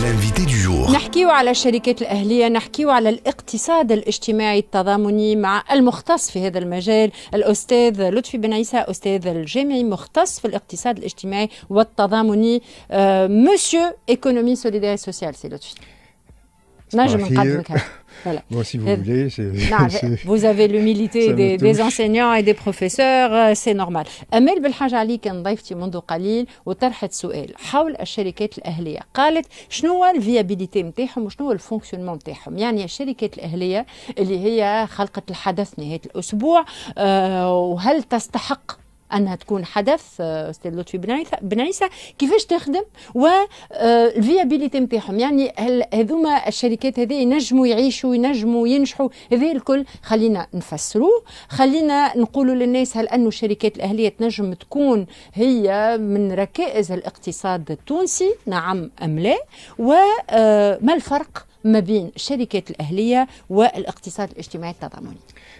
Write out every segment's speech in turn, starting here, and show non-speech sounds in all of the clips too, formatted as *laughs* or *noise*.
L'invité du jour. نحكيو على الشركات الأهلية نحكيو على الاقتصاد الاجتماعي التضامني مع المختص في هذا المجال الأستاذ لطفي بن عيسى أستاذ الجامعي مختص في الاقتصاد الاجتماعي والتضامني مسيو ايكونومي سوليداري سوسيال سي لطفي نجم نقدمك *laughs* Voilà. Moi, si vous euh, voulez, *laughs* non, *laughs* vous avez l'humilité des, des, enseignants et des professeurs, euh, c'est normal. أمال بالحاجة علي كان ضيفتي منذ قليل وطرحت سؤال حول الشركات الأهلية قالت شنو الفيابيليتي نتاعهم وشنو الفونكسيونمون نتاعهم يعني الشركات الأهلية اللي هي خلقت الحدث نهاية الأسبوع وهل تستحق انها تكون حدث آه، استاذ لطفي بن عيسى كيفاش تخدم والفيابيليتي آه، نتاعهم يعني هل هذوما الشركات هذه ينجموا يعيشوا ينجموا ينجحوا هذا الكل خلينا نفسروه خلينا نقولوا للناس هل انه الشركات الاهليه تنجم تكون هي من ركائز الاقتصاد التونسي نعم ام لا وما آه، الفرق ما بين شركة الأهلية والاقتصاد الاجتماعي التضامني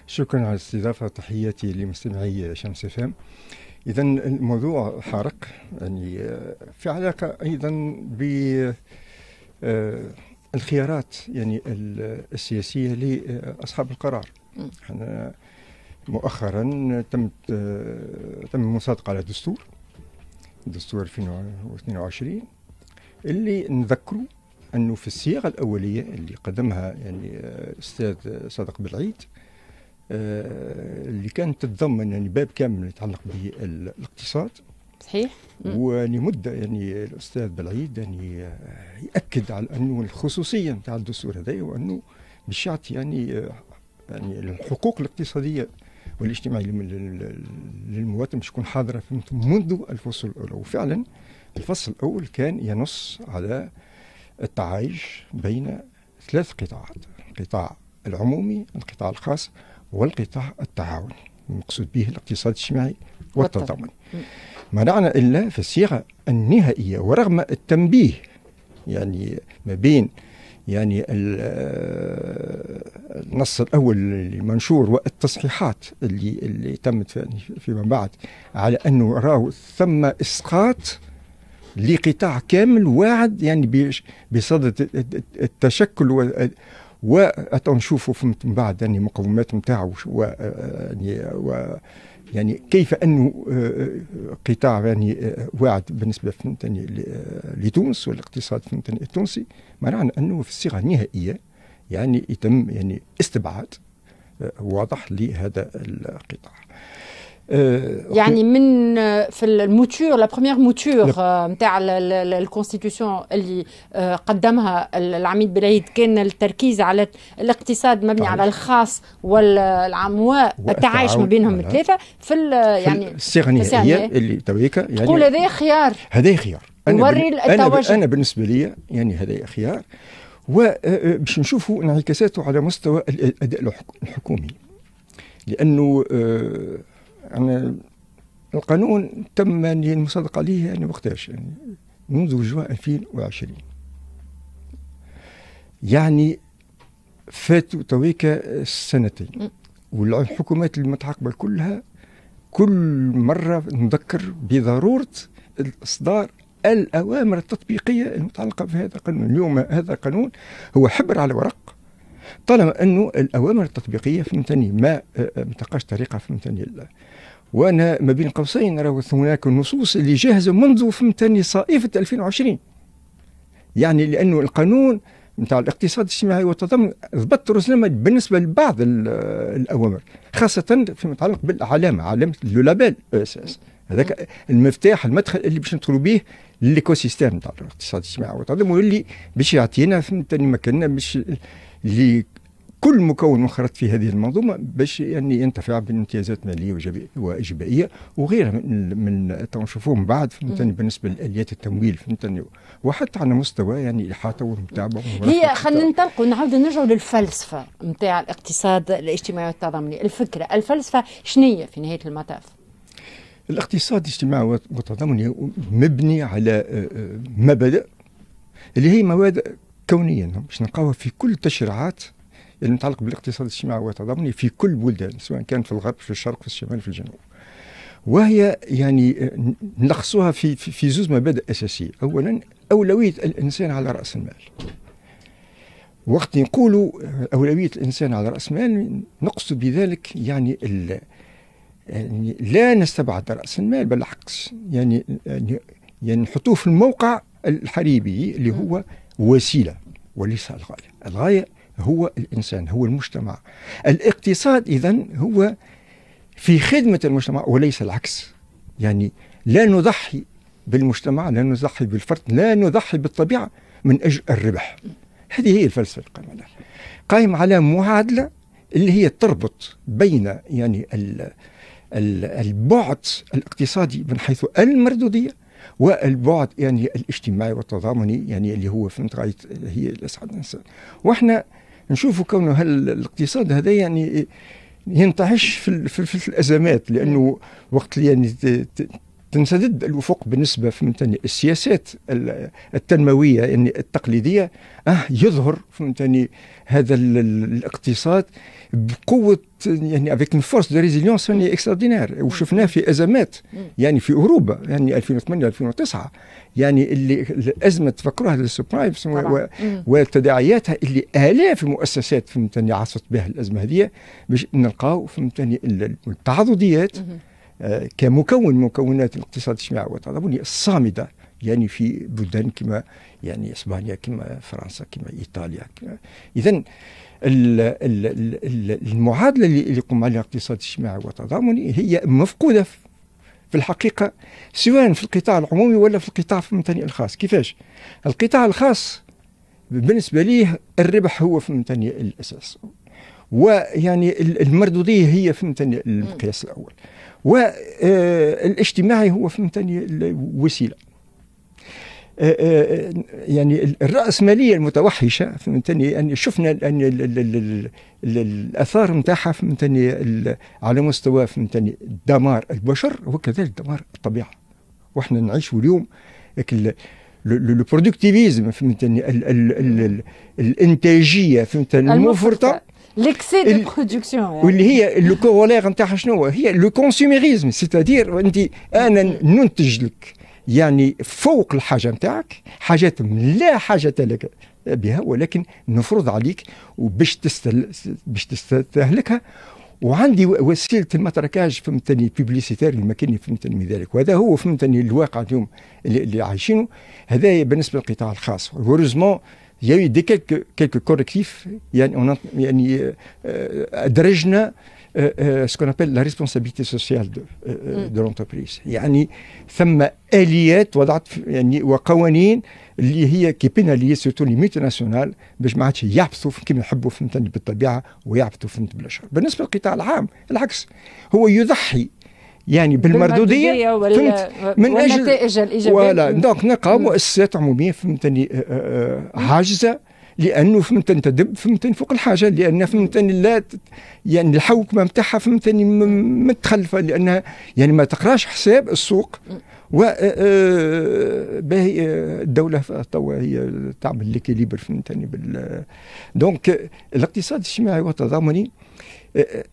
شكرا على الاستضافة تحياتي لمستمعي شمس فهم إذا الموضوع حارق يعني في علاقة أيضا ب آه، الخيارات يعني السياسية لأصحاب القرار احنا مؤخرا تم آه، تم المصادقة على دستور دستور 2022 اللي نذكره انه في الصياغه الاوليه اللي قدمها يعني الاستاذ آه، صادق بالعيد آه، اللي كانت تتضمن يعني باب كامل يتعلق بالاقتصاد صحيح ولمده يعني الاستاذ بالعيد يعني آه، ياكد على انه الخصوصيه نتاع الدستور هذا وانه باش يعطي يعني يعني الحقوق الاقتصاديه والاجتماعي للمواطن باش تكون حاضره منذ الفصل الاول وفعلا الفصل الاول كان ينص على التعايش بين ثلاث قطاعات القطاع العمومي القطاع الخاص والقطاع التعاوني المقصود به الاقتصاد الاجتماعي والتضامن ما دعنا إلا في الصيغة النهائية ورغم التنبيه يعني ما بين يعني آه، النص الاول المنشور والتصحيحات اللي اللي تمت فيما بعد على انه راهو ثم اسقاط لقطاع كامل واعد يعني بصدد التشكل و نشوفوا فهمت من بعد يعني مقومات نتاعو و يعني و يعني كيف انه آه، آه، قطاع يعني آه، واعد بالنسبه فهمتني لتونس والاقتصاد فهمتني التونسي معناه انه في الصيغه النهائيه يعني يتم يعني استبعاد واضح لهذا القطاع Euh, يعني من آه، في الموتور لا بروميير موتور نتاع آه، الكونستيتيوشن اللي آه، قدمها العميد بلايد كان التركيز على الاقتصاد مبني طيب. على الخاص والعمواء التعايش ما بينهم الثلاثه في يعني السيغنية اللي تويكا يعني تقول هذا خيار هذا خيار انا التوجه انا بالنسبه لي يعني هذا خيار وباش نشوفوا انعكاساته على مستوى الاداء الحكومي لانه يعني القانون تم يعني المصادقة عليه يعني وقتاش يعني منذ جوان 2020 يعني فاتوا تويكا سنتين والحكومات المتعاقبة كلها كل مرة نذكر بضرورة إصدار الأوامر التطبيقية المتعلقة بهذا القانون اليوم هذا القانون هو حبر على ورق طالما أنه الأوامر التطبيقية فهمتني ما آه، آه، ما تلقاش طريقة فهمتني وانا ما بين قوسين راه هناك نصوص اللي جاهزه منذ فهمتني صائفه 2020 يعني لانه القانون نتاع الاقتصاد الاجتماعي والتضامن ضبط رسلمة بالنسبه لبعض الاوامر خاصه فيما يتعلق بالعلامه علامه لولابيل اساس هذاك المفتاح المدخل اللي باش ندخلوا به للايكو سيستيم نتاع الاقتصاد الاجتماعي والتضامن واللي باش يعطينا فهمتني مكاننا باش اللي كل مكون مخرط في هذه المنظومه باش يعني ينتفع بالامتيازات ماليه واجبائيه وغيرها من من نشوفوهم بعد فهمتني بالنسبه لاليات التمويل فهمتني وحتى على مستوى يعني الاحاطه والمتابعه هي خلينا ننطلقوا نعاودوا نرجعوا للفلسفه نتاع الاقتصاد الاجتماعي والتضامني الفكره الفلسفه شنية في نهايه المطاف الاقتصاد الاجتماعي والتضامني مبني على آه، آه، مبادئ اللي هي مبادئ كونيه باش نلقاوها في كل التشريعات المتعلق بالاقتصاد الاجتماعي والتضامني في كل البلدان سواء كان في الغرب في الشرق في الشمال في الجنوب وهي يعني نقصها في في زوج مبادئ اساسيه اولا اولويه الانسان على راس المال وقت نقولوا اولويه الانسان على راس المال نقصد بذلك يعني ال يعني لا نستبعد راس المال بالعكس يعني،, يعني يعني نحطوه في الموقع الحريبي اللي هو وسيله وليس الغايه، الغايه هو الإنسان هو المجتمع الاقتصاد إذا هو في خدمة المجتمع وليس العكس يعني لا نضحي بالمجتمع لا نضحي بالفرد لا نضحي بالطبيعة من أجل الربح هذه هي الفلسفة القائمة قائم على معادلة اللي هي تربط بين يعني البعد الاقتصادي من حيث المردودية والبعد يعني الاجتماعي والتضامني يعني اللي هو فهمت غاية هي الاسعد الانسان واحنا نشوفوا كونه هل الاقتصاد هذا يعني ينطعش في, في, في الازمات لانه نعم. وقت يعني تنسدد الافق بالنسبه فهمتني السياسات التنمويه يعني التقليديه اه يظهر فهمتني هذا الاقتصاد بقوه يعني افيك اون فورس دو ريزيليونس يعني اكسترادينير وشفناه في ازمات يعني في اوروبا يعني 2008 2009 يعني اللي الازمه تفكروها السبرايم وتداعياتها اللي الاف المؤسسات فهمتني عاصت بها الازمه هذه باش نلقاو فهمتني مم. آه، كمكون مكونات الاقتصاد الاجتماعي والتضامني الصامده يعني في بلدان كما يعني اسبانيا كما فرنسا كما ايطاليا اذا المعادله اللي يقوم عليها الاقتصاد الاجتماعي والتضامني هي مفقوده في الحقيقه سواء في القطاع العمومي ولا في القطاع في الخاص كيفاش القطاع الخاص بالنسبه ليه الربح هو في الاساس ويعني المردوديه هي في المقياس الاول والاجتماعي هو فهمتني الوسيله يعني الرأسمالية المتوحشة فهمتني أن شفنا أن الآثار نتاعها فهمتني على مستوى فهمتني دمار البشر وكذلك دمار الطبيعة وإحنا نعيش اليوم لو برودكتيفيزم فهمتني الانتاجيه فهمتني المفرطه ليكسي دو برودكسيون واللي هي لو كورولير نتاعها شنو هي لو كونسيوميريزم سيتادير انت انا ننتج لك يعني فوق الحاجه نتاعك حاجات لا حاجه لك بها ولكن نفرض عليك وباش تستل... باش تستهلكها وعندي وسيله المتركاج فهمتني بيبليسيتير اللي مكني فهمتني من ذلك وهذا هو فهمتني الواقع اليوم اللي عايشينه هذا بالنسبه للقطاع الخاص هوريزمون il y a eu des quelques, quelques correctifs. On a, أدرجنا euh, euh, euh, ce qu'on appelle la responsabilité sociale de, mm. de l'entreprise يعني ثم اليات وضعت يعني وقوانين اللي هي كي بيناليز سيرتو لي ميتي ناسيونال باش ما عادش يعبثوا كيما يحبوا فهمتني بالطبيعه ويعبثوا فهمت بلا شر بالنسبه للقطاع العام العكس هو يضحي يعني بالمردوديه, بالمردودية فهمت من اجل الايجابيه ولا دونك نلقى مؤسسات عموميه فهمتني عاجزه آه، آه، آه، لانه فهمتني تدب فهمتني فوق الحاجه لان فهمتني لا يعني الحوكمه نتاعها فهمتني متخلفه لانها يعني ما تقراش حساب السوق و باهي الدوله توا هي تعمل ليكيليبر فهمتني بال دونك الاقتصاد الاجتماعي والتضامني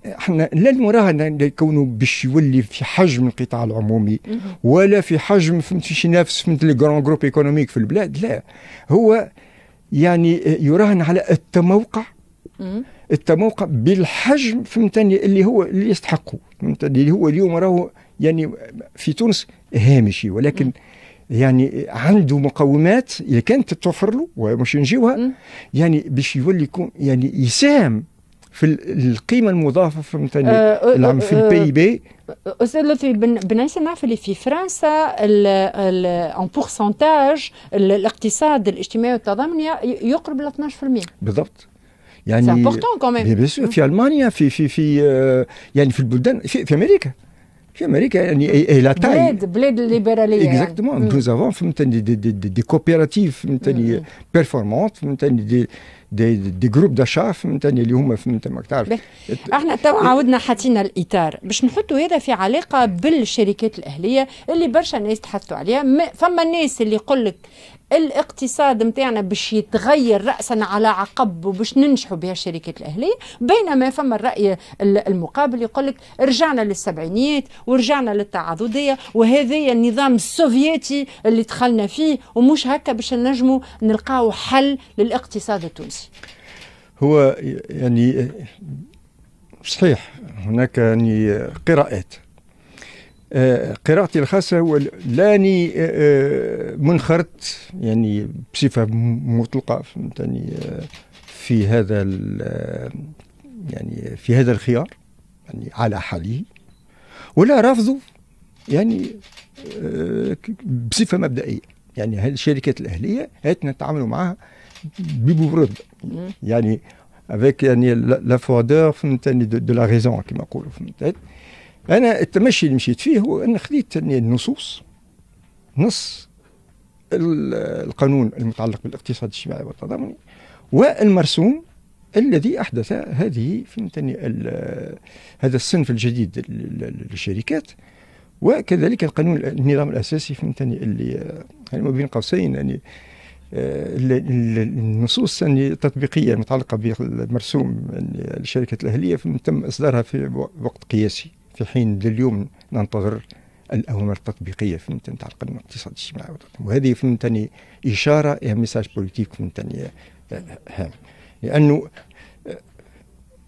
احنا لا المراهنه كونه باش يولي في حجم القطاع العمومي ولا في حجم فهمت باش ينافس فهمت لي غران جروب ايكونوميك في البلاد لا هو يعني يراهن على التموقع التموقع بالحجم فهمتني اللي هو اللي يستحقه فهمتني اللي هو اليوم راهو يعني في تونس هامشي ولكن يعني عنده مقومات اذا كانت تتوفر له ومش نجيوها يعني باش يولي يكون يعني يساهم في القيمه المضافه فهمتني أه العام في البي بي استاذ لطفي بنيسة نعرف اللي في فرنسا ان بورسنتاج الاقتصاد الاجتماعي والتضامن يقرب ل 12% بالضبط يعني بي في المانيا في في في آه، يعني في البلدان في, في امريكا في امريكا يعني اي إيه، لا تاي بلاد بلاد الليبراليه اكزاكتومون نوز افون فهمتني دي, دي, دي, كوبيراتيف فهمتني بيرفورمونت فهمتني دي, دي دي, دي جروب داشا فهمتني اللي هما فهمت ماك تعرف احنا توا إيه. عاودنا حاطين الاطار باش نحطوا هذا في علاقه بالشركات الاهليه اللي برشا ناس تحثوا عليها فما الناس اللي يقول لك الاقتصاد نتاعنا باش يتغير راسا على عقب وباش ننجحوا بها الشركات الاهليه بينما فما الراي المقابل يقول لك رجعنا للسبعينيات ورجعنا للتعاضديه وهذايا النظام السوفيتي اللي دخلنا فيه ومش هكا باش نجموا نلقاو حل للاقتصاد التونسي هو يعني صحيح هناك يعني قراءات آه، قراءتي الخاصة هو لاني آه، آه، منخرط يعني بصفة مطلقة فهمتني في هذا يعني في هذا الخيار يعني على حاله ولا رافضه يعني بصفة مبدئية يعني الشركات الأهلية هاتنا نتعاملوا معها ببرد يعني افيك يعني لا فوادور فهمتني دو لا ريزون كما نقولوا فهمتني انا التمشي اللي مشيت فيه هو ان خذيت يعني النصوص نص القانون المتعلق بالاقتصاد الاجتماعي والتضامني والمرسوم الذي احدث هذه فهمتني هذا الصنف الجديد للشركات وكذلك القانون النظام الاساسي فهمتني اللي يعني ما بين قوسين يعني آه، النصوص يعني التطبيقيه المتعلقه بالمرسوم يعني الشركه الاهليه تم اصدارها في وقت قياسي في حين لليوم ننتظر الاوامر التطبيقيه في تاع القانون الاقتصادي الاجتماعي وهذه فهمتني اشاره هي ميساج بوليتيك فهمتني هام لانه آه،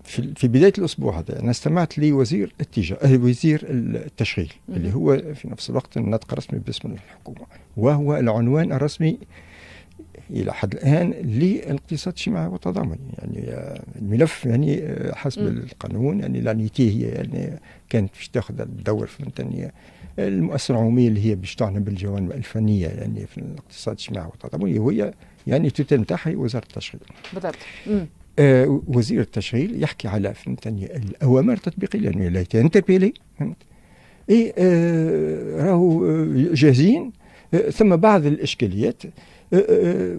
في في بدايه الاسبوع هذا انا استمعت لوزير التجاره آه، وزير التشغيل اللي هو في نفس الوقت الناطق الرسمي باسم الحكومه وهو العنوان الرسمي الى حد الان للاقتصاد الاجتماعي والتضامن يعني آه، الملف يعني آه، حسب م. القانون يعني لانيتي هي يعني كانت باش تاخذ الدور في فهمتني المؤسسه العموميه اللي هي باش تعنى بالجوانب الفنيه يعني في الاقتصاد الاجتماعي والتضامن وهي يعني تتم نتاعها وزاره التشغيل بالضبط آه وزير التشغيل يحكي على فهمتني الاوامر التطبيقيه يعني لا تنتبيلي فهمت اي آه راهو آه، جاهزين ثم بعض الاشكاليات أه، أه،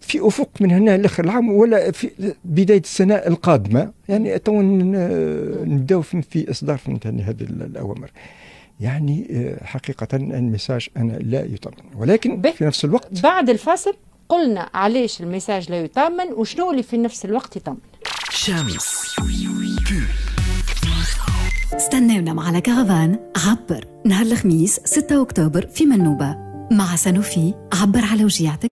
في افق من هنا لاخر العام ولا في بدايه السنه القادمه يعني تو أه، نبداو في اصدار فهمتني هذه الاوامر يعني حقيقه المساج انا لا يطمن ولكن في نفس الوقت بعد الفاصل قلنا علاش المساج لا يطمن وشنو اللي في نفس الوقت يطمن شمس استناونا مع على كهفان عبر نهار الخميس 6 اكتوبر في منوبه مع سنوفي عبر على وجيعتك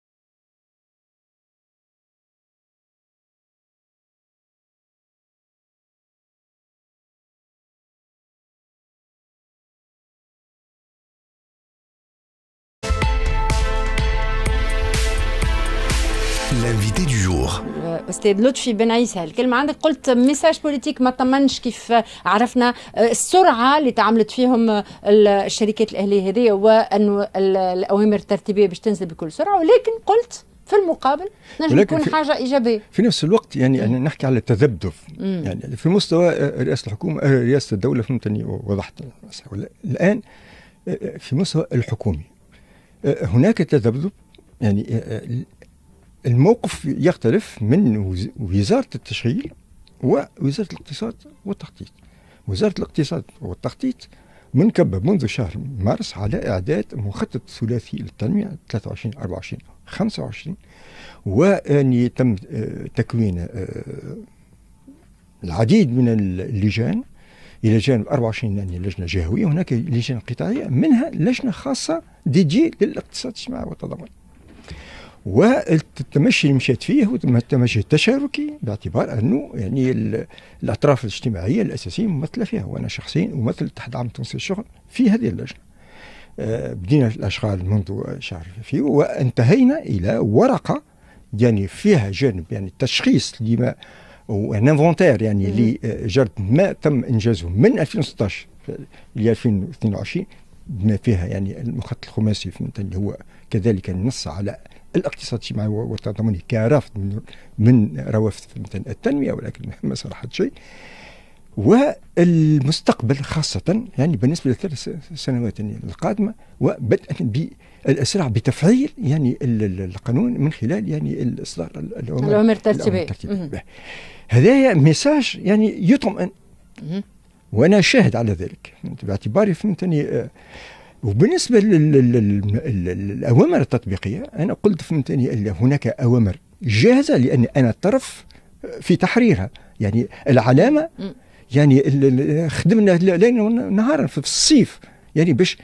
الاستاذ لطفي بن عيسى الكلمه عندك قلت ميساج بوليتيك ما طمنش كيف عرفنا السرعه اللي تعاملت فيهم الشركات الاهليه هذه وان الاوامر الترتيبيه باش تنزل بكل سرعه ولكن قلت في المقابل نجم تكون حاجه ايجابيه في نفس الوقت يعني انا نحكي على التذبذب يعني في مستوى رئاسه الحكومه آه، رئاسه الدوله فهمتني وضحت الان آه، آه، في مستوى الحكومي هناك تذبذب يعني الموقف يختلف من وزارة التشغيل ووزارة الاقتصاد والتخطيط وزارة الاقتصاد والتخطيط منكبة منذ شهر مارس على إعداد مخطط ثلاثي للتنمية 23 24 25 وأن يتم آه، تكوين آه، العديد من اللجان إلى جانب 24 يعني لجنة جهوية هناك لجان قطاعية منها لجنة خاصة ديجي للاقتصاد الاجتماعي والتضامن والتمشي اللي مشات فيه التمشي التشاركي باعتبار انه يعني الاطراف الاجتماعيه الاساسيه ممثله فيها وانا شخصيا ممثل تحت عام تونسي الشغل في هذه اللجنه آه، بدينا الاشغال منذ شهر فيه وانتهينا الى ورقه يعني فيها جانب يعني تشخيص لما وان انفونتير يعني لجرد ما تم انجازه من 2016 ل 2022 بما فيها يعني المخطط الخماسي اللي هو كذلك نص على الاقتصاد الاجتماعي والتضامني كرفض من, من روافد مثلا التنميه ولكن ما صرحت شيء والمستقبل خاصة يعني بالنسبة للثلاث سنوات يعني القادمة وبدءا بالأسرع بتفعيل يعني القانون من خلال يعني الإصدار الأوامر الترتيبية هذايا ميساج يعني يطمئن وانا شاهد على ذلك يعني باعتباري فهمتني آه، وبالنسبه للاوامر التطبيقيه انا قلت فهمتني ان هناك اوامر جاهزه لان انا الطرف في تحريرها يعني العلامه يعني خدمنا ليلا نهارا في الصيف يعني باش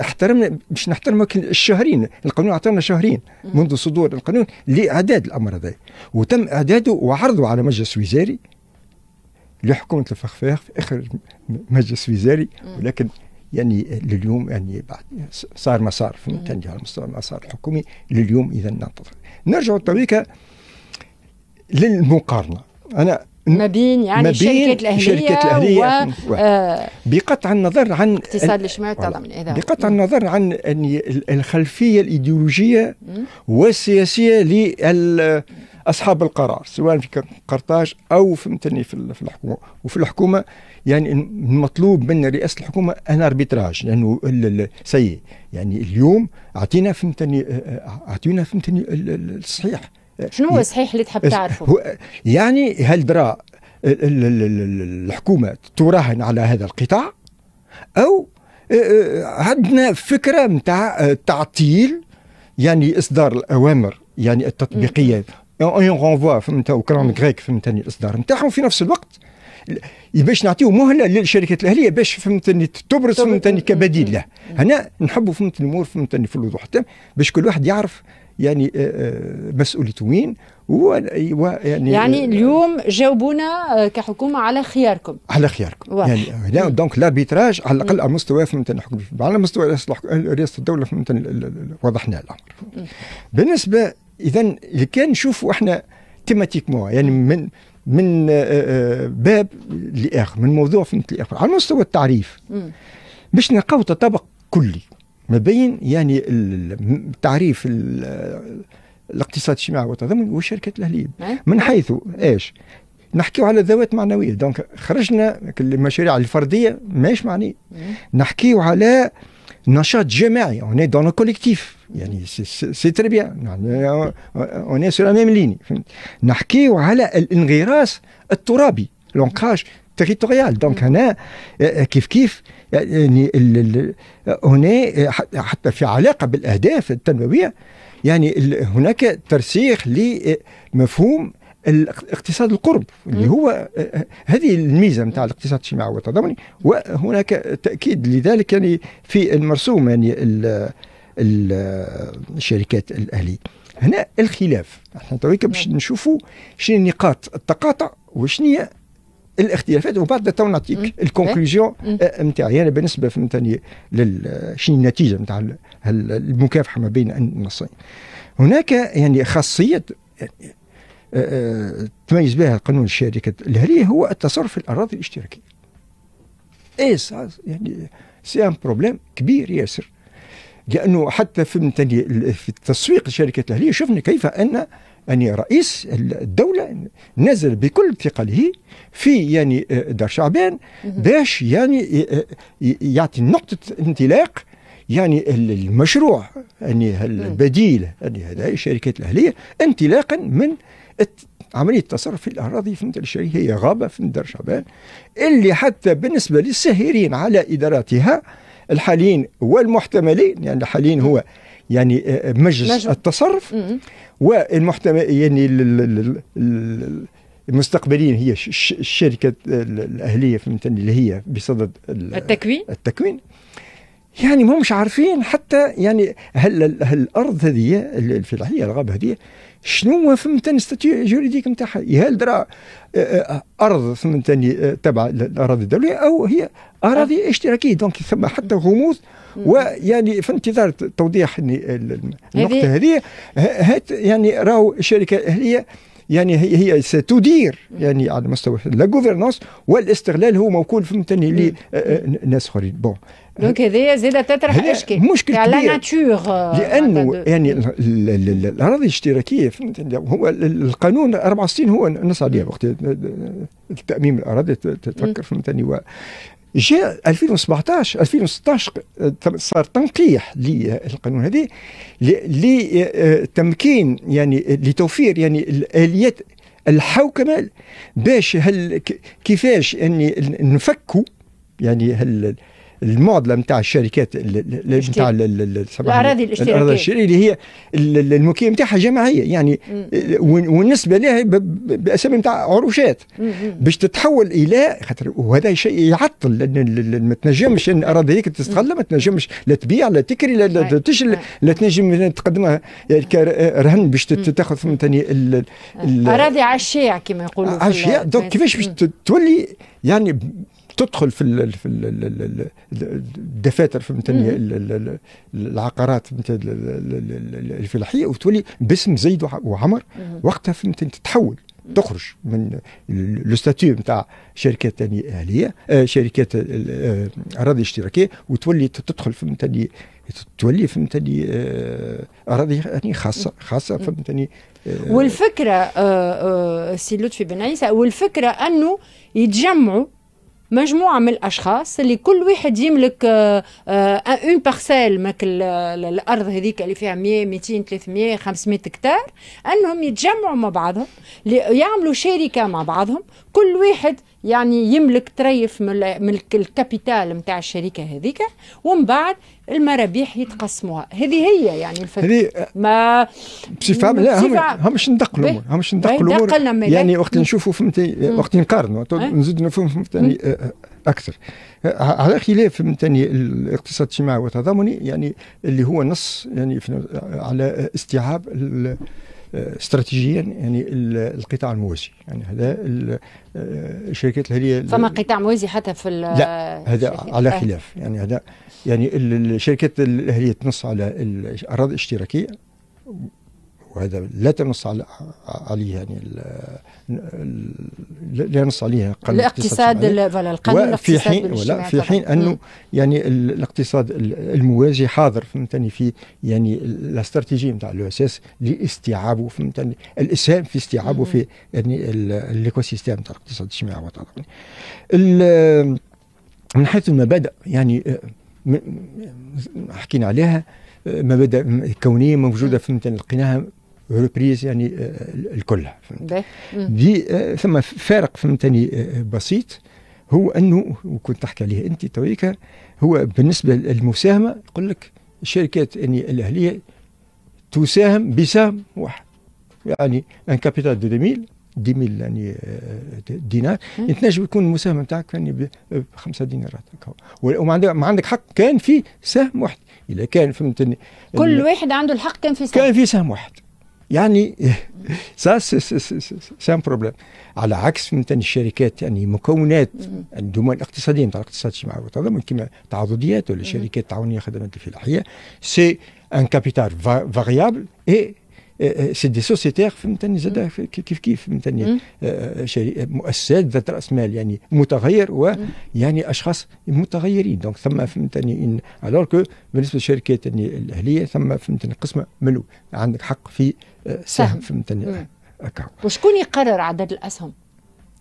احترمنا باش نحترم الشهرين القانون اعطانا شهرين منذ صدور القانون لاعداد الامر هذا وتم اعداده وعرضه على مجلس وزاري لحكومه الفخفاخ في اخر مجلس وزاري ولكن يعني لليوم يعني بعد صار ما صار فهمتني على المستوى المسار الحكومي لليوم اذا ننتظر نرجع طريقة للمقارنه انا ما بين يعني ما بين الشركات الاهليه, الشركات الأهلية و... و... آه، بقطع النظر عن اقتصاد الشمال طبعا بقطع النظر عن يعني الخلفيه الايديولوجيه والسياسيه لل اصحاب القرار سواء في قرطاج او فهمتني في الحكومه وفي الحكومه يعني المطلوب من رئاسه الحكومه ان اربيتراج لانه يعني سيء يعني اليوم اعطينا فهمتني اعطينا فهمتني الصحيح شنو هو الصحيح اللي تحب تعرفه؟ يعني هل درا الحكومه تراهن على هذا القطاع او عندنا فكره نتاع تعطيل يعني اصدار الاوامر يعني التطبيقيه اون رونفوا فهمت وكرون غريك فهمتني الاصدار نتاعهم في نفس الوقت باش نعطيو مهله للشركات الاهليه باش فهمتني تبرز فهمتني كبديل له هنا نحبوا فهمت الامور فهمتني في الوضوح التام باش كل واحد يعرف يعني مسؤوليته وين يعني يعني اليوم جاوبونا كحكومه على خياركم على خياركم واحد. يعني لا دونك لابيتراج على الاقل على مستوى فهمتني على مستوى رئاسه الدوله فهمتني وضحنا الامر بالنسبه اذا كان نشوفوا احنا تيماتيكمون يعني من من آه، آه، باب لاخر من موضوع في مثل الاخر على مستوى التعريف باش نلقاو تطابق كلي ما بين يعني التعريف الاقتصاد الاجتماعي والتضامن والشركات الاهليه نعم. من حيث ايش؟ نحكيو على ذوات معنويه دونك خرجنا المشاريع الفرديه ماهيش معنيه نحكيو على آه نشاط جماعي on est dans le collectif يعني سي تري بيان اون سو لا ميم ليني نحكيو على الانغراس الترابي لونكاج تريتوريال دونك هنا كيف كيف يعني هنا حتى في علاقه بالاهداف التنمويه يعني هناك ترسيخ لمفهوم الاقتصاد القرب اللي هو هذه الميزه نتاع الاقتصاد الاجتماعي والتضامني وهناك تاكيد لذلك يعني في المرسوم يعني الشركات الاهليه هنا الخلاف احنا تويك باش نعم. نشوفوا شنو نقاط التقاطع وشنو الاختلافات وبعد بعد تو نعطيك الكونكلوزيون آه، نتاعي انا يعني بالنسبه فهمتني شنو النتيجه نتاع المكافحه ما بين النصين هناك يعني خاصيه آه، آه، تميز بها قانون الشركة الهرية هو التصرف في الأراضي الاشتراكية إيه يعني سي ان بروبليم كبير ياسر لأنه حتى فهمتني في التسويق الشركات الأهلية شفنا كيف أن يعني رئيس الدولة نزل بكل ثقله في يعني آه، دار شعبان باش يعني يعطي نقطة انطلاق يعني المشروع يعني البديل يعني هذا الشركات الأهلية انطلاقا من عملية التصرف في الأراضي في مدن الشرقية هي غابة في مدن شعبان اللي حتى بالنسبة للساهرين على إدارتها الحاليين والمحتملين يعني الحاليين هو يعني آه، آه، مجلس نجم. التصرف والمحتمل يعني المستقبلين هي الشركة الأهلية في اللي هي بصدد التكوين التكوين يعني ما مش عارفين حتى يعني هل, هل الارض هذه في الحقيقه الغابه هذه شنو هو فهمتني ستاتي جوريديك نتاعها هل درا آه، آه، ارض فهمتني آه، تبع الاراضي الدوليه او هي اراضي اشتراكيه دونك ثم حتى غموض ويعني في انتظار توضيح النقطه هذه هات يعني راهو شركه اهليه يعني هي, هي ستدير يعني على مستوى لا جوفرنونس والاستغلال هو موكول فهمتني لناس آه، آه، اخرين بون دونك هذايا زاده تطرح اشكال مشكل على ناتور لانه يعني الاراضي الاشتراكيه هو القانون 64 هو نص عليها وقت آه، تاميم الاراضي تفكر فهمتني جاء 2017 2016 صار تنقيح للقانون هذه لتمكين يعني لتوفير يعني الاليات الحوكمه باش هل كيفاش اني نفكوا يعني هل المعضله نتاع الشركات نتاع الاراضي الاشتراكيه الاراضي اللي هي الملكيه نتاعها جماعيه يعني والنسبه لها باسامي نتاع عروشات باش تتحول الى خاطر وهذا شيء يعطل ما تنجمش الاراضي هذيك تستغل ما تنجمش لا تبيع لا تكري لا تشل لا تنجم تقدمها كرهن باش تاخذ ثاني اراضي عشاء كما يقولوا عشاء دونك كيفاش باش تولي يعني تدخل في في الدفاتر فهمتني العقارات الفلاحيه وتولي باسم زيد وعمر وقتها فهمتني تتحول تخرج من لو ستاتيو نتاع شركات ثانيه اهليه شركات اراضي اشتراكيه وتولي تدخل فهمتني تولي فهمتني اراضي يعني خاصه خاصه فهمتني والفكره سي لطفي بن عيسى والفكره انه يتجمعوا مجموعه من الاشخاص اللي كل واحد يملك اون آه، بارسيل آه، ماك الارض هذيك اللي فيها 100 200 300 500 هكتار انهم يتجمعوا مع بعضهم يعملوا شركه مع بعضهم كل واحد يعني يملك تريف من الكابيتال نتاع الشركه هذيك ومن بعد المرابيح يتقسموها هذه هي يعني الفكره ما بصفه عامه لا هم همش ندقلوا الامور همش ندقلوا يعني وقت نشوفوا فهمتني وقت نقارنوا إيه. نزيد نفهم فهمتني أه، أه، اكثر على خلاف فهمتني الاقتصاد الاجتماعي والتضامني يعني اللي هو نص يعني على استيعاب استراتيجيا يعني القطاع الموازي يعني هذا الشركات آه، هي فما قطاع موازي حتى في لا هذا على آه. خلاف يعني هذا يعني الشركات الأهلية تنص على الأراضي الاشتراكية وهذا لا تنص عليه يعني لا ينص عليه القانون الاقتصاد القانون في حين ولا في حين انه يعني الاقتصاد الموازي حاضر فهمتني في يعني الاستراتيجيه نتاع لو اس اس لاستيعابه فهمتني الاسهام في استيعابه في يعني الايكو سيستيم نتاع الاقتصاد الاجتماعي والتعاقدي من حيث المبادئ يعني آه، حكينا عليها آه، مبادئ كونيه موجوده فهمتني لقيناها ريبريز يعني آه، الكل فهمت دي آه، ثم فارق فهمتني آه، بسيط هو انه وكنت تحكي عليه انت تويكا هو بالنسبه للمساهمه يقول لك الشركات يعني الاهليه تساهم بسهم واحد يعني ان كابيتال دو دي ميل يعني دينار تنجم يكون المساهمه نتاعك يعني بخمسه دينارات وما عندك حق كان في سهم واحد اذا كان فهمتني كل واحد عنده الحق كان في سهم كان في سهم واحد يعني سا سي ان بروبليم على عكس مثلا الشركات يعني مكونات الدموع يعني الاقتصاديه نتاع الاقتصاد الاجتماعي والتضامن كما تعاضديات ولا شركات تعاونيه خدمات الفلاحيه سي ان كابيتال فاريابل اي آه، آه، سي دي سوسيتير فهمتني زاد كيف كيف فهمتني آه، مؤسسات ذات راس مال يعني متغير ويعني اشخاص متغيرين دونك ثم فهمتني الوغ كو بالنسبه للشركات الاهليه ثم فهمتني قسمه ملو عندك حق في سهم فهمتني وشكون يقرر عدد الاسهم؟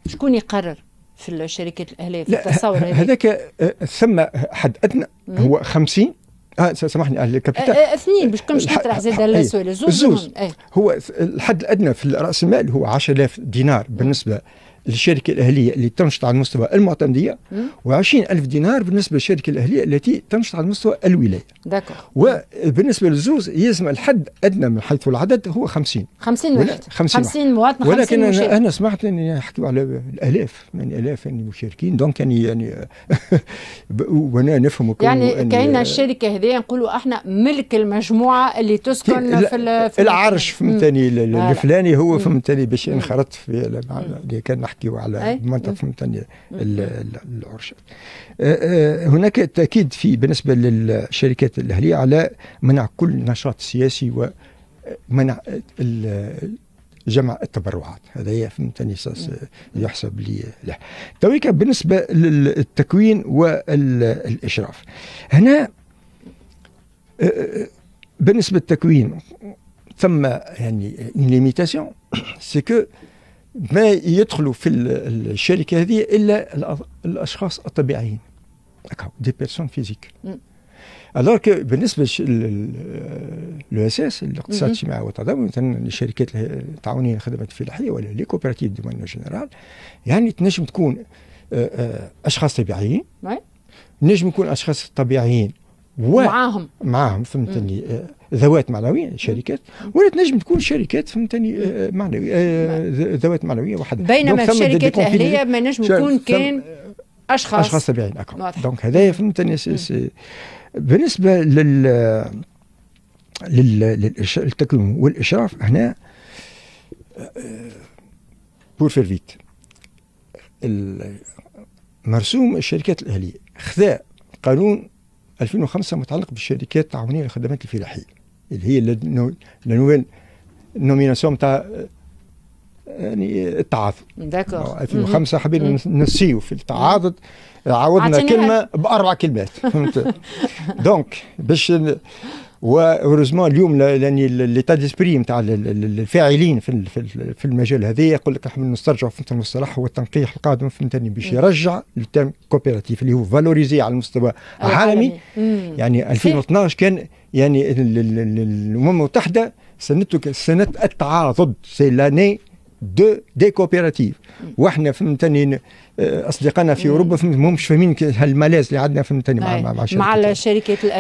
شكون يقرر؟ في الشركات الاهليه في التصور هذاك ثم حد ادنى هو 50 آه سامحني اه الكابيتال آه، آه، اثنين باش كنمش نطرح زاد على السؤال الزوز هو الحد الادنى في راس المال هو 10000 دينار بالنسبه للشركة الأهلية اللي تنشط على المستوى المعتمدية و20 ألف دينار بالنسبة للشركة الأهلية التي تنشط على مستوى الولاية داكو. وبالنسبة للزوز يلزم الحد أدنى من حيث العدد هو 50 50 واحد 50, 50 مواطن ولكن أنا, مشارك. أنا سمعت أن يحكوا على الآلاف يعني آلاف يعني مشاركين دونك يعني يعني *laughs* وأنا نفهم يعني كاين الشركة هذه نقولوا احنا ملك المجموعة اللي تسكن في, في العرش فهمتني الفلاني هو فهمتني باش انخرطت في اللي كان نحكيو على منطقه ثانيه العرشات أه، أه، هناك تاكيد في بالنسبه للشركات الاهليه على منع كل نشاط سياسي ومنع جمع التبرعات هذا هي فهمتني يحسب لي له تويكا بالنسبه للتكوين والاشراف هنا أه، بالنسبه للتكوين ثم يعني ليميتاسيون سي كو ما يدخلوا في الشركه هذه الا الاشخاص الطبيعيين دي بيرسون فيزيك الوغ بالنسبه لو اس اس الاقتصاد mm-hmm. الاجتماعي والتضامن مثلا الشركات التعاونيه للخدمات الفلاحيه ولا لي كوبراتيف دو جينيرال يعني تنجم تكون آه، آه، اشخاص طبيعيين نجم يكون اشخاص طبيعيين و معاهم معاهم فهمتني mm. آه، ذوات معنويه شركات ولا تنجم تكون شركات فهمتني آه، معنويه آه، ذوات معنويه واحده بينما في الشركات الاهليه ما نجم يكون كان اشخاص اشخاص تابعين اكثر دونك هذايا فهمتني بالنسبه لل للتكوين والاشراف هنا بور فير فيت مرسوم الشركات الاهليه خذا قانون 2005 متعلق بالشركات التعاونيه للخدمات الفلاحيه اللي هي لا نوفيل نوميناسيون تاع يعني التعاضد داكور 2005 حبينا نسيو في التعاضد عاودنا كلمه باربع كلمات *laughs* فهمت دونك باش وهوريزمون اليوم لاني ليتا ديسبري نتاع الفاعلين في في المجال هذا يقول لك احنا نسترجع في المصطلح هو التنقيح القادم فهمتني باش يرجع التيرم كوبيراتيف اللي هو فالوريزي على المستوى العالمي يعني 2012 كان يعني الامم المتحده سنتك سنه التعاضد سي لاني دو دي كوبيراتيف واحنا فهمتني آه، اصدقائنا في اوروبا مش فاهمين هالملاذ اللي عندنا فهمتني مع مع, مع, مع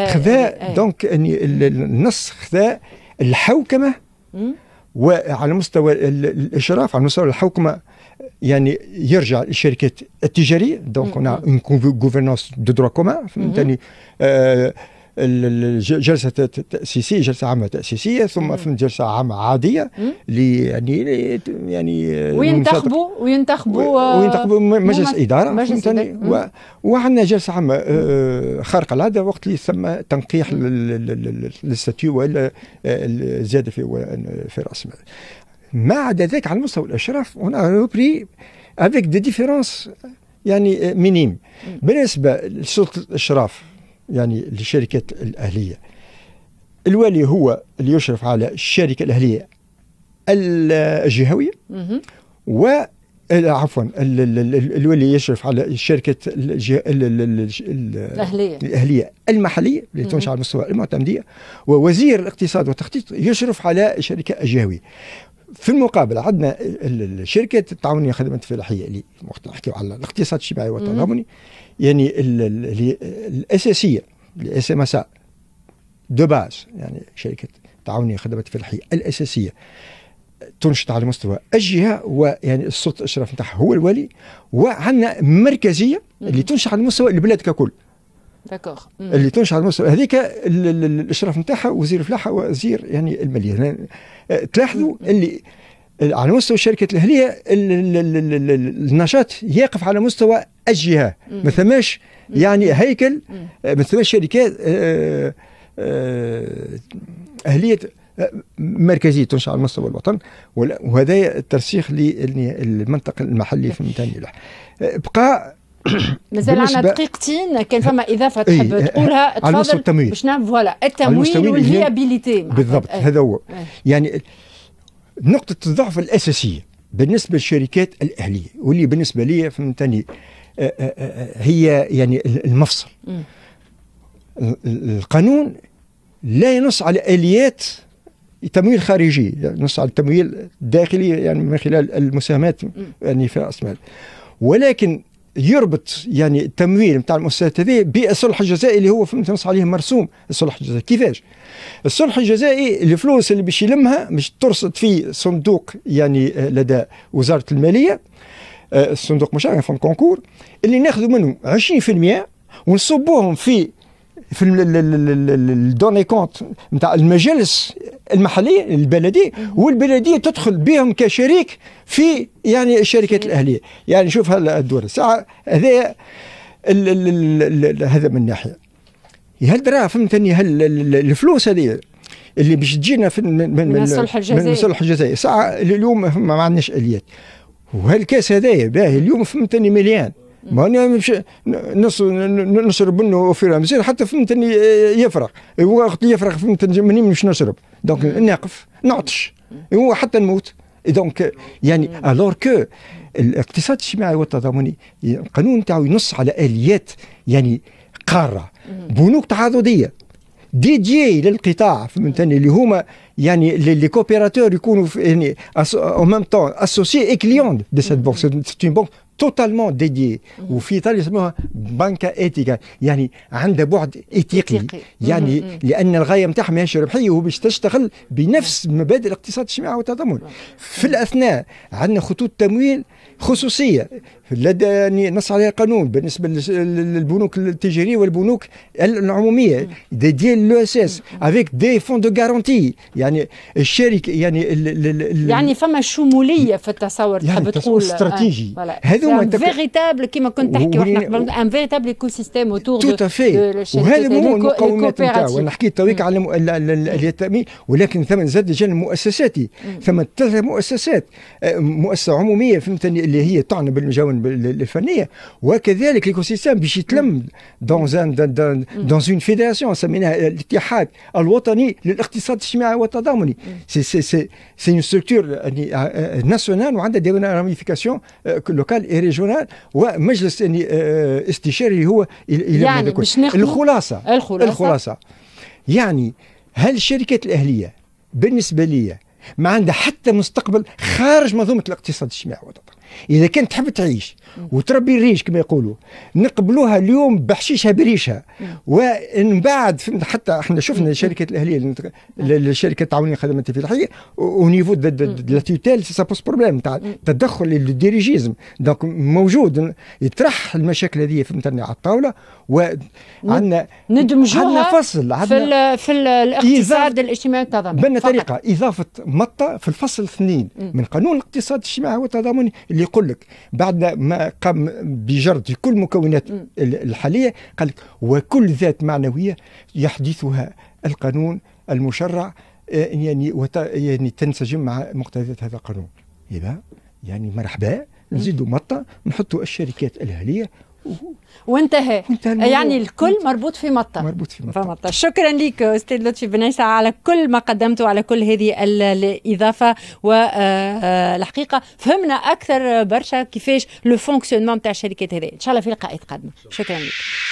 خذا دونك النص خذا الحوكمه وعلى مستوى الاشراف على مستوى الحوكمه يعني يرجع للشركات التجاريه دونك اون اون دو دروا كومان فهمتني الجلسه تاسيسيه جلسه عامه تاسيسيه ثم فهمت جلسه عامه عاديه لي يعني لي يعني وينتخبوا وينتخبوا وينتخبوا آه، مجلس اداره فهمتني وعندنا جلسه عامه آه، خارقه العاده وقت اللي ثم تنقيح للستيو ولا الزياده آه، في في راس المال ما عدا ذلك على مستوى الاشراف هنا روبري افيك دي ديفيرونس يعني مينيم بالنسبه لسلطه الاشراف يعني للشركة الأهلية الوالي هو اللي يشرف على الشركة الأهلية الجهوية و عفوا الولي يشرف على الشركة الأهلية الأهلية المحلية اللي تنشأ على مستوى المعتمدية ووزير الاقتصاد والتخطيط يشرف على الشركة الجهوية في المقابل عندنا الشركه التعاونيه خدمه فلاحيه اللي وقت نحكيو على الاقتصاد الاجتماعي والتضامني يعني الـ الـ الاساسيه الاس ام اس دو باز يعني شركه التعاونيه خدمه فلاحيه الاساسيه تنشط على مستوى الجهه ويعني السلطه الاشراف نتاعها هو الولي وعندنا مركزيه اللي تنشط على مستوى البلاد ككل داكوغ hmm. اللي تنشر المستوى هذيك الاشراف نتاعها وزير الفلاحه وزير يعني الماليه آه، تلاحظوا اللي على مستوى الشركات الاهليه النشاط يقف على مستوى الجهه ما ثماش يعني هيكل آه، ما ثماش شركات آه، اهليه مركزيه تنشا على مستوى الوطن وهذا الترسيخ للمنطقه المحليه في ميدان بقى *clears throat* مازال عندنا دقيقتين كان إيه. فما اضافه إيه، تحب ايه, إيه. تقولها تفضل التمويل باش نعرف فوالا التمويل والفيابيليتي بالضبط ايه هذا هو ايه يعني نقطه الضعف الاساسيه بالنسبه للشركات الاهليه واللي بالنسبه لي فهمتني أه، أه، أه، هي يعني المفصل القانون لا ينص على اليات تمويل خارجي ينص على التمويل الداخلي يعني من خلال المساهمات يعني في راس ولكن يربط يعني التمويل نتاع المؤسسات هذه بالصلح الجزائي اللي هو فهمت نص عليه مرسوم الصلح الجزائي كيفاش؟ الصلح الجزائي الفلوس اللي باش يلمها باش ترصد في صندوق يعني آه، لدى وزاره الماليه آه، الصندوق مش عارف كونكور اللي ناخذوا منهم 20% ونصبوهم في في الدوني كونت نتاع المجالس المحليه البلديه والبلديه تدخل بهم كشريك في يعني الشركات الاهليه يعني شوف هالدور ساعه هذا هذا من ناحيه هل درا فهمتني الفلوس هذه اللي باش تجينا في من من من صلح الجزائر من صلح الجزائر ساعه اليوم ما عندناش اليات وهالكاس هذايا باهي اليوم فهمتني مليان ما انا نعم مش نشرب منه في مزيان حتى فهمتني يفرغ إيه، وقت اللي يفرغ فهمتني مني مش نشرب دونك ناقف نعطش إيه، وحتى نموت دونك يعني الور كو الاقتصاد الاجتماعي والتضامني القانون تاعو ينص على اليات يعني قاره بنوك تعاضديه ديديي للقطاع فهمتني اللي هما يعني لي كوبيراتور يكونوا يعني او ميم طون اسوسي اي كليون دي سيت بونك سي بونك توتالمون ديديي وفي ايطاليا يسموها بنكا ايتيكا يعني عندها بعد ايتيقي يعني mm-hmm. لان الغايه نتاعها ماهيش ربحيه وباش تشتغل بنفس مبادئ الاقتصاد الاجتماعي والتضامن mm-hmm. في الاثناء عندنا خطوط تمويل خصوصيه لدى نص عليها قانون بالنسبه للبنوك التجاريه والبنوك العموميه دي ديال لو اس اس افيك دي فون دو غارونتي يعني الشركه يعني الـ الـ الـ يعني فما شموليه في التصور يعني تحب تقول آه، استراتيجي هذا هذو ما تك... فيغيتابل كما كنت تحكي وحنا قبل ان فيغيتابل ايكو سيستيم اوتور تو تافي وهذا هو المقومات نتاعو انا حكيت تويك على اليتامي ولكن ثم زاد جانب المؤسساتي ثم ثلاث مؤسسات آه، مؤسسه عموميه فهمتني اللي هي تعنى بالجوانب الفنيه وكذلك الايكوسيستم باش يتلم دون دون اون فيدراسيون سميناها الاتحاد الوطني للاقتصاد الاجتماعي والتضامني سي سي سي سي اون ستركتور ناسيونال وعندها دي راميفيكاسيون لوكال اي ريجونال ومجلس استشاري هو يعني باش الخلاصه الخلاصه الخلاصه يعني هل الشركات الاهليه بالنسبه لي ما عندها حتى مستقبل خارج منظومه الاقتصاد الاجتماعي والتضامني اذا كنت تحب تعيش وتربي الريش كما يقولوا نقبلوها اليوم بحشيشها بريشها ومن بعد حتى احنا شفنا الشركه الاهليه الشركه التعاونيه خدمات الفلاحيه ونيفو تيتيل سا بوس بروبليم تاع التدخل الديريجيزم دونك موجود يطرح المشاكل هذه فهمتني على الطاوله وعندنا ندمجوها عندنا فصل في, في الاقتصاد الاجتماعي التضامني بنا طريقه اضافه مطه في الفصل اثنين من قانون الاقتصاد الاجتماعي والتضامني اللي يقول لك بعد ما قام بجرد كل مكونات الحاليه قال وكل ذات معنويه يحدثها القانون المشرع آه، يعني يعني تنسجم مع مقتضيات هذا القانون يبقى يعني مرحبا نزيدوا مطه نحطوا الشركات الاهليه وانتهى يعني الكل مربوط في مطة مربوط في مطة, في مطة. شكرا لك أستاذ لطفي بنيسة على كل ما قدمته على كل هذه الإضافة والحقيقة فهمنا أكثر برشا كيفاش لو فونكسيونمون تاع الشركات هذه إن شاء الله في لقاءات قادمة شكرا لك